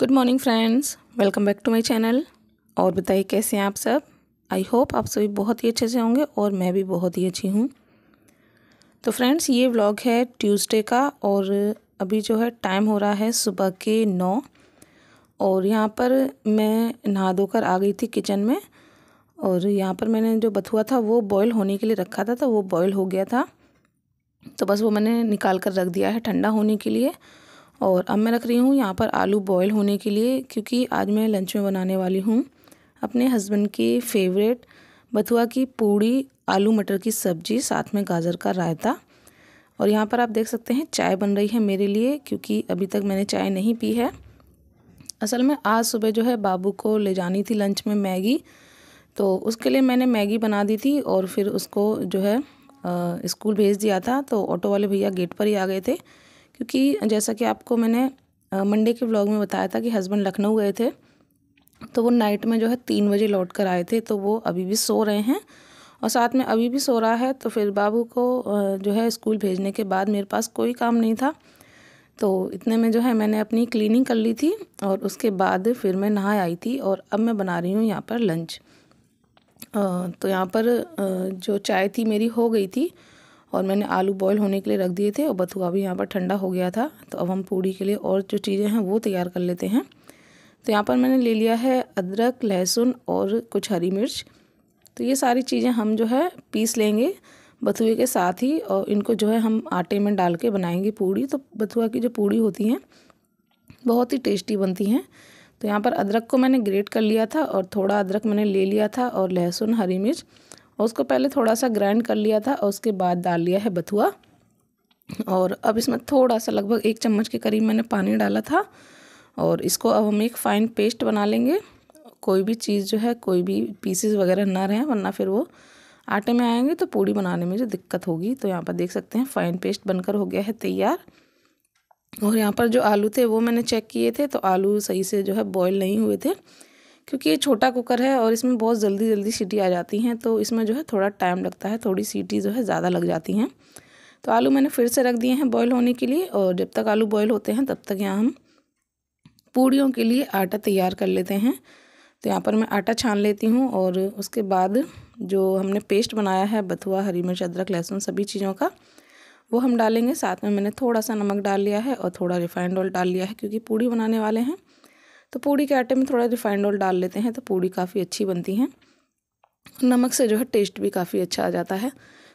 good morning friends welcome back to my channel और बताइए कैसे हैं आप सब आई होप आप सभी बहुत ही अच्छे से होंगे और मैं भी बहुत ही अच्छी हूँ तो फ्रेंड्स ये व्लॉग है ट्यूसडे का और अभी जो है टाइम हो रहा है सुबह के नौ और यहाँ पर मैं नहा धोकर आ गई थी किचन में और यहाँ पर मैंने जो बथुआ था वो बॉयल होने के लिए रखा था तो वो बॉयल हो गया था तो बस वो मैंने निकाल कर रख दिया है ठंडा होने के लिए और अब मैं रख रही हूँ यहाँ पर आलू बॉयल होने के लिए क्योंकि आज मैं लंच में बनाने वाली हूँ अपने हस्बैंड की फेवरेट बथुआ की पूड़ी आलू मटर की सब्जी साथ में गाजर का रायता और यहाँ पर आप देख सकते हैं चाय बन रही है मेरे लिए क्योंकि अभी तक मैंने चाय नहीं पी है असल में आज सुबह जो है बाबू को ले जानी थी लंच में मैगी तो उसके लिए मैंने मैगी बना दी थी और फिर उसको जो है स्कूल भेज दिया था तो ऑटो वाले भैया गेट पर ही आ गए थे क्योंकि जैसा कि आपको मैंने मंडे के ब्लॉग में बताया था कि हस्बैंड लखनऊ गए थे तो वो नाइट में जो है तीन बजे लौट कर आए थे तो वो अभी भी सो रहे हैं और साथ में अभी भी सो रहा है तो फिर बाबू को जो है स्कूल भेजने के बाद मेरे पास कोई काम नहीं था तो इतने में जो है मैंने अपनी क्लीनिंग कर ली थी और उसके बाद फिर मैं नहा आई थी और अब मैं बना रही हूँ यहाँ पर लंच तो यहाँ पर जो चाय थी मेरी हो गई थी और मैंने आलू बॉयल होने के लिए रख दिए थे और बथुआ भी यहाँ पर ठंडा हो गया था तो अब हम पूड़ी के लिए और जो चीज़ें हैं वो तैयार कर लेते हैं तो यहाँ पर मैंने ले लिया है अदरक लहसुन और कुछ हरी मिर्च तो ये सारी चीज़ें हम जो है पीस लेंगे बथुए के साथ ही और इनको जो है हम आटे में डाल के बनाएंगे पूड़ी तो बथुआ की जो पूड़ी होती हैं बहुत ही टेस्टी बनती हैं तो यहाँ पर अदरक को मैंने ग्रेट कर लिया था और थोड़ा अदरक मैंने ले लिया था और लहसुन हरी मिर्च उसको पहले थोड़ा सा ग्राइंड कर लिया था और उसके बाद डाल लिया है बथुआ और अब इसमें थोड़ा सा लगभग एक चम्मच के करीब मैंने पानी डाला था और इसको अब हम एक फ़ाइन पेस्ट बना लेंगे कोई भी चीज़ जो है कोई भी पीसेस वगैरह ना रहें वरना फिर वो आटे में आएंगे तो पूड़ी बनाने में जो दिक्कत होगी तो यहाँ पर देख सकते हैं फ़ाइन पेस्ट बनकर हो गया है तैयार और यहाँ पर जो आलू थे वो मैंने चेक किए थे तो आलू सही से जो है बॉयल नहीं हुए थे क्योंकि ये छोटा कुकर है और इसमें बहुत जल्दी जल्दी सीटी आ जाती हैं तो इसमें जो है थोड़ा टाइम लगता है थोड़ी सीटी जो है ज़्यादा लग जाती हैं तो आलू मैंने फिर से रख दिए हैं बॉयल होने के लिए और जब तक आलू बॉयल होते हैं तब तक यहाँ हम पूड़ियों के लिए आटा तैयार कर लेते हैं तो यहाँ पर मैं आटा छान लेती हूँ और उसके बाद जो हमने पेस्ट बनाया है बथुआ हरी मिर्च अदरक लहसुन सभी चीज़ों का वो हम डालेंगे साथ में मैंने थोड़ा सा नमक डाल लिया है और थोड़ा रिफाइंड ऑयल डाल लिया है क्योंकि पूड़ी बनाने वाले हैं तो पूड़ी के आटे में थोड़ा रिफाइंड ऑयल डाल लेते हैं तो पूड़ी काफ़ी अच्छी बनती है नमक से जो है टेस्ट भी काफ़ी अच्छा आ जाता है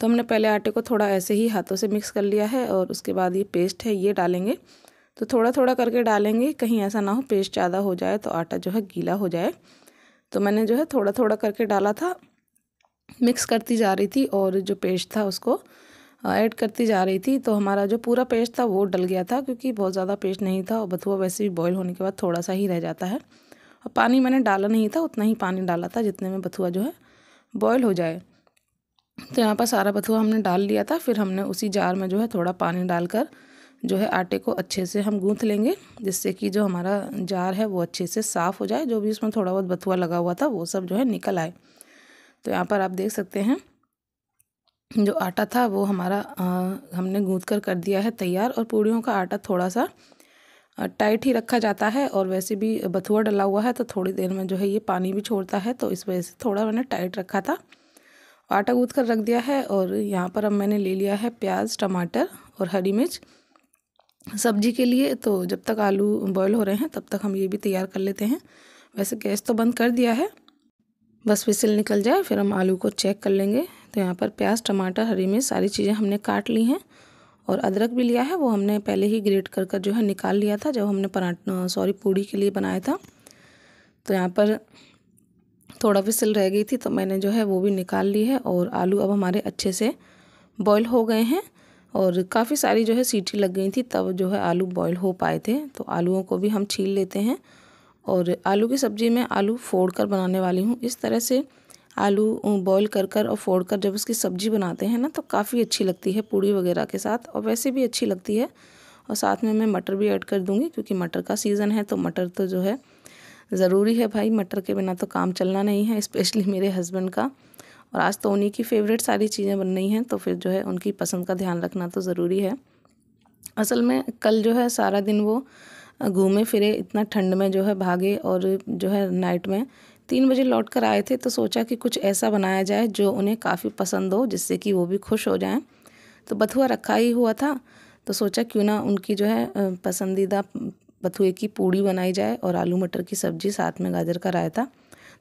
तो हमने पहले आटे को थोड़ा ऐसे ही हाथों से मिक्स कर लिया है और उसके बाद ये पेस्ट है ये डालेंगे तो थोड़ा थोड़ा करके डालेंगे कहीं ऐसा ना हो पेस्ट ज़्यादा हो जाए तो आटा जो है गीला हो जाए तो मैंने जो है थोड़ा थोड़ा करके डाला था मिक्स करती जा रही थी और जो पेस्ट था उसको ऐड करती जा रही थी तो हमारा जो पूरा पेस्ट था वो डल गया था क्योंकि बहुत ज़्यादा पेस्ट नहीं था और बथुआ वैसे भी बॉयल होने के बाद थोड़ा सा ही रह जाता है और पानी मैंने डाला नहीं था उतना ही पानी डाला था जितने में बथुआ जो है बॉयल हो जाए तो यहाँ पर सारा बथुआ हमने डाल लिया था फिर हमने उसी जार में जो है थोड़ा पानी डालकर जो है आटे को अच्छे से हम गूँथ लेंगे जिससे कि जो हमारा जार है वो अच्छे से साफ़ हो जाए जो भी उसमें थोड़ा बहुत बथुआ लगा हुआ था वो सब जो है निकल आए तो यहाँ पर आप देख सकते हैं जो आटा था वो हमारा हमने गूँथ कर कर दिया है तैयार और पूड़ियों का आटा थोड़ा सा टाइट ही रखा जाता है और वैसे भी बथुआ डला हुआ है तो थोड़ी देर में जो है ये पानी भी छोड़ता है तो इस वजह से थोड़ा मैंने टाइट रखा था आटा गूँद कर रख दिया है और यहाँ पर अब मैंने ले लिया है प्याज टमाटर और हरी मिर्च सब्जी के लिए तो जब तक आलू बॉयल हो रहे हैं तब तक हम ये भी तैयार कर लेते हैं वैसे गैस तो बंद कर दिया है बस विसिल निकल जाए फिर हम आलू को चेक कर लेंगे तो यहाँ पर प्याज टमाटर हरी मिर्च सारी चीज़ें हमने काट ली हैं और अदरक भी लिया है वो हमने पहले ही ग्रेट कर कर जो है निकाल लिया था जब हमने पराठा सॉरी पूड़ी के लिए बनाया था तो यहाँ पर थोड़ा भी सिल रह गई थी तो मैंने जो है वो भी निकाल ली है और आलू अब हमारे अच्छे से बॉयल हो गए हैं और काफ़ी सारी जो है सीटी लग गई थी तब जो है आलू बॉयल हो पाए थे तो आलूओं को भी हम छील लेते हैं और आलू की सब्ज़ी में आलू फोड़ कर बनाने वाली हूँ इस तरह से आलू बॉईल कर कर और फोड़ कर जब उसकी सब्ज़ी बनाते हैं ना तो काफ़ी अच्छी लगती है पूड़ी वगैरह के साथ और वैसे भी अच्छी लगती है और साथ में मैं मटर भी ऐड कर दूँगी क्योंकि मटर का सीज़न है तो मटर तो जो है ज़रूरी है भाई मटर के बिना तो काम चलना नहीं है स्पेशली मेरे हस्बैंड का और आज तो उन्हीं की फेवरेट सारी चीज़ें बन रही हैं तो फिर जो है उनकी पसंद का ध्यान रखना तो ज़रूरी है असल में कल जो है सारा दिन वो घूमे फिरे इतना ठंड में जो है भागे और जो है नाइट में तीन बजे लौट कर आए थे तो सोचा कि कुछ ऐसा बनाया जाए जो उन्हें काफ़ी पसंद हो जिससे कि वो भी खुश हो जाएं तो बथुआ रखा ही हुआ था तो सोचा क्यों ना उनकी जो है पसंदीदा बथुए की पूड़ी बनाई जाए और आलू मटर की सब्ज़ी साथ में गाजर का रायता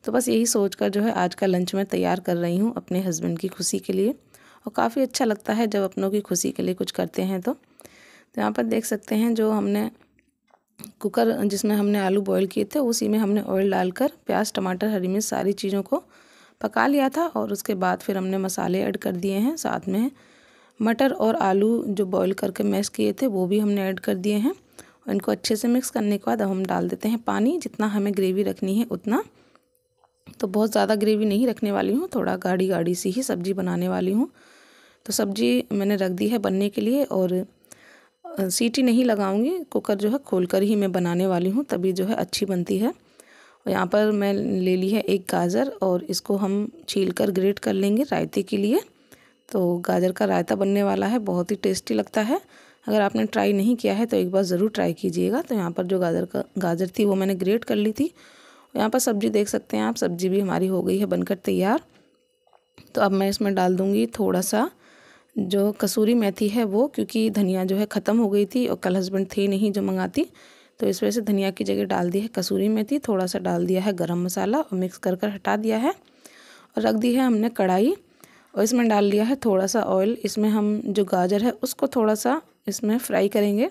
तो बस यही सोच कर जो है आज का लंच मैं तैयार कर रही हूँ अपने हस्बैंड की खुशी के लिए और काफ़ी अच्छा लगता है जब अपनों की खुशी के लिए कुछ करते हैं तो, तो यहाँ पर देख सकते हैं जो हमने कुकर जिसमें हमने आलू बॉईल किए थे उसी में हमने ऑयल डालकर प्याज टमाटर हरी मिर्च सारी चीज़ों को पका लिया था और उसके बाद फिर हमने मसाले ऐड कर दिए हैं साथ में मटर और आलू जो बॉईल करके मैश किए थे वो भी हमने ऐड कर दिए हैं और इनको अच्छे से मिक्स करने के बाद अब हम डाल देते हैं पानी जितना हमें ग्रेवी रखनी है उतना तो बहुत ज़्यादा ग्रेवी नहीं रखने वाली हूँ थोड़ा गाढ़ी गाढ़ी सी ही सब्ज़ी बनाने वाली हूँ तो सब्ज़ी मैंने रख दी है बनने के लिए और सीटी नहीं लगाऊंगी कुकर जो है खोल कर ही मैं बनाने वाली हूँ तभी जो है अच्छी बनती है और यहाँ पर मैं ले ली है एक गाजर और इसको हम छील कर ग्रेट कर लेंगे रायते के लिए तो गाजर का रायता बनने वाला है बहुत ही टेस्टी लगता है अगर आपने ट्राई नहीं किया है तो एक बार ज़रूर ट्राई कीजिएगा तो यहाँ पर जो गाजर का गाजर थी वो मैंने ग्रेट कर ली थी यहाँ पर सब्ज़ी देख सकते हैं आप सब्ज़ी भी हमारी हो गई है बनकर तैयार तो अब मैं इसमें डाल दूँगी थोड़ा सा जो कसूरी मेथी है वो क्योंकि धनिया जो है ख़त्म हो गई थी और कल हस्बैंड थे नहीं जो मंगाती तो इस वजह से धनिया की जगह डाल दी है कसूरी मेथी थोड़ा सा डाल दिया है गरम मसाला और मिक्स कर कर हटा दिया है और रख दी है हमने कढ़ाई और इसमें डाल लिया है थोड़ा सा ऑयल इसमें हम जो गाजर है उसको थोड़ा सा इसमें फ्राई करेंगे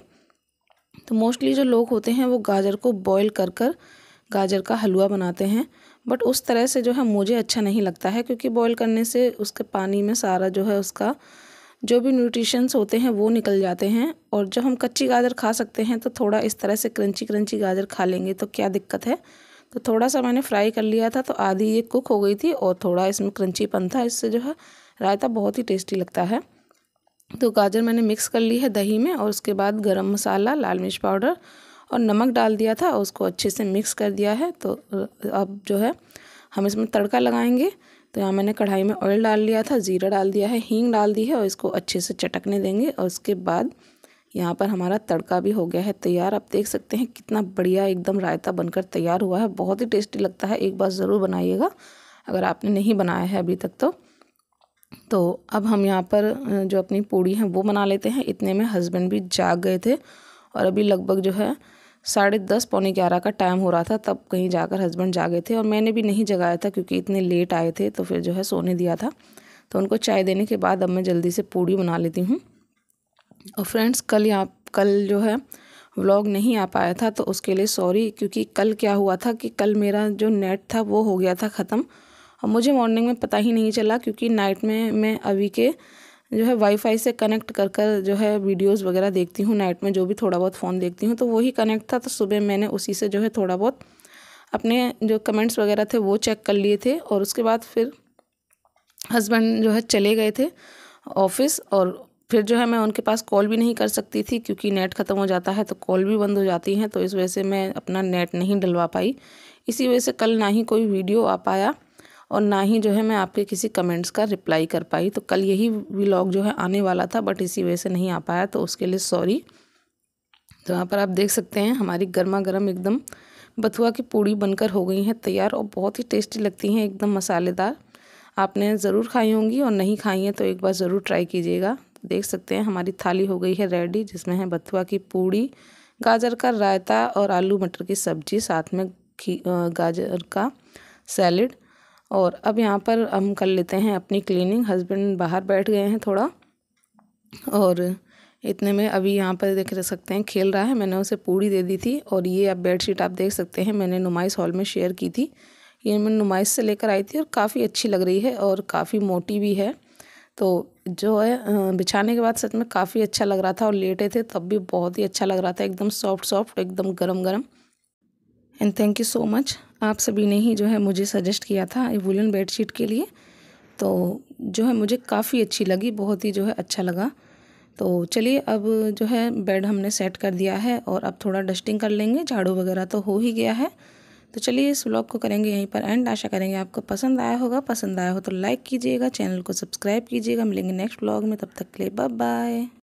तो मोस्टली जो लोग होते हैं वो गाजर को बॉयल कर कर गाजर का हलवा बनाते हैं बट उस तरह से जो है मुझे अच्छा नहीं लगता है क्योंकि बॉयल करने से उसके पानी में सारा जो है उसका जो भी न्यूट्रिशंस होते हैं वो निकल जाते हैं और जब हम कच्ची गाजर खा सकते हैं तो थोड़ा इस तरह से क्रंची क्रंची गाजर खा लेंगे तो क्या दिक्कत है तो थोड़ा सा मैंने फ्राई कर लिया था तो आधी ये कुक हो गई थी और थोड़ा इसमें क्रंचीपन था इससे जो है रायता बहुत ही टेस्टी लगता है तो गाजर मैंने मिक्स कर ली है दही में और उसके बाद गरम मसाला लाल मिर्च पाउडर और नमक डाल दिया था उसको अच्छे से मिक्स कर दिया है तो अब जो है हम इसमें तड़का लगाएंगे तो यहाँ मैंने कढ़ाई में ऑयल डाल लिया था ज़ीरा डाल दिया है हींग डाल दी है और इसको अच्छे से चटकने देंगे और उसके बाद यहाँ पर हमारा तड़का भी हो गया है तैयार आप देख सकते हैं कितना बढ़िया एकदम रायता बनकर तैयार हुआ है बहुत ही टेस्टी लगता है एक बार ज़रूर बनाइएगा अगर आपने नहीं बनाया है अभी तक तो तो अब हम यहाँ पर जो अपनी पूड़ी है वो बना लेते हैं इतने में हस्बैंड भी जाग गए थे और अभी लगभग जो है साढ़े दस पौने ग्यारह का टाइम हो रहा था तब कहीं जाकर हस्बैंड जागे थे और मैंने भी नहीं जगाया था क्योंकि इतने लेट आए थे तो फिर जो है सोने दिया था तो उनको चाय देने के बाद अब मैं जल्दी से पूड़ी बना लेती हूँ और फ्रेंड्स कल यहाँ कल जो है व्लॉग नहीं आ पाया था तो उसके लिए सॉरी क्योंकि कल क्या हुआ था कि कल मेरा जो नेट था वो हो गया था ख़त्म और मुझे मॉर्निंग में पता ही नहीं चला क्योंकि नाइट में मैं अभी के जो है वाईफाई से कनेक्ट कर कर जो है वीडियोस वगैरह देखती हूँ नाइट में जो भी थोड़ा बहुत फ़ोन देखती हूँ तो वही कनेक्ट था तो सुबह मैंने उसी से जो है थोड़ा बहुत अपने जो कमेंट्स वगैरह थे वो चेक कर लिए थे और उसके बाद फिर हस्बैंड जो है चले गए थे ऑफिस और फिर जो है मैं उनके पास कॉल भी नहीं कर सकती थी क्योंकि नेट ख़त्म हो जाता है तो कॉल भी बंद हो जाती हैं तो इस वजह से मैं अपना नेट नहीं डलवा पाई इसी वजह से कल ना ही कोई वीडियो आ पाया और ना ही जो है मैं आपके किसी कमेंट्स का रिप्लाई कर पाई तो कल यही व्लॉग जो है आने वाला था बट इसी वजह से नहीं आ पाया तो उसके लिए सॉरी तो यहाँ पर आप देख सकते हैं हमारी गर्मा गर्म एकदम बथुआ की पूड़ी बनकर हो गई है तैयार और बहुत ही टेस्टी लगती हैं एकदम मसालेदार आपने ज़रूर खाई होंगी और नहीं खाई है तो एक बार ज़रूर ट्राई कीजिएगा देख सकते हैं हमारी थाली हो गई है रेडी जिसमें है बथुआ की पूड़ी गाजर का रायता और आलू मटर की सब्जी साथ में गाजर का सैलड और अब यहाँ पर हम कर लेते हैं अपनी क्लीनिंग हस्बैंड बाहर बैठ गए हैं थोड़ा और इतने में अभी यहाँ पर देख सकते हैं खेल रहा है मैंने उसे पूड़ी दे दी थी और ये अब बेडशीट आप देख सकते हैं मैंने नुमाइश हॉल में शेयर की थी ये मैं नुमाइश से लेकर आई थी और काफ़ी अच्छी लग रही है और काफ़ी मोटी भी है तो जो है बिछाने के बाद सच में काफ़ी अच्छा लग रहा था और लेटे थे तब भी बहुत ही अच्छा लग रहा था एकदम सॉफ्ट सॉफ्ट एकदम गर्म गर्म and thank you so much आप सभी ने ही जो है मुझे सजेस्ट किया था वुलन बेडशीट के लिए तो जो है मुझे काफ़ी अच्छी लगी बहुत ही जो है अच्छा लगा तो चलिए अब जो है बेड हमने सेट कर दिया है और अब थोड़ा डस्टिंग कर लेंगे झाड़ू वगैरह तो हो ही गया है तो चलिए इस व्लॉग को करेंगे यहीं पर एंड आशा करेंगे आपको पसंद आया होगा पसंद आया हो तो लाइक कीजिएगा चैनल को सब्सक्राइब कीजिएगा मिलेंगे नेक्स्ट व्लॉग में तब तक के लिए बाय बाय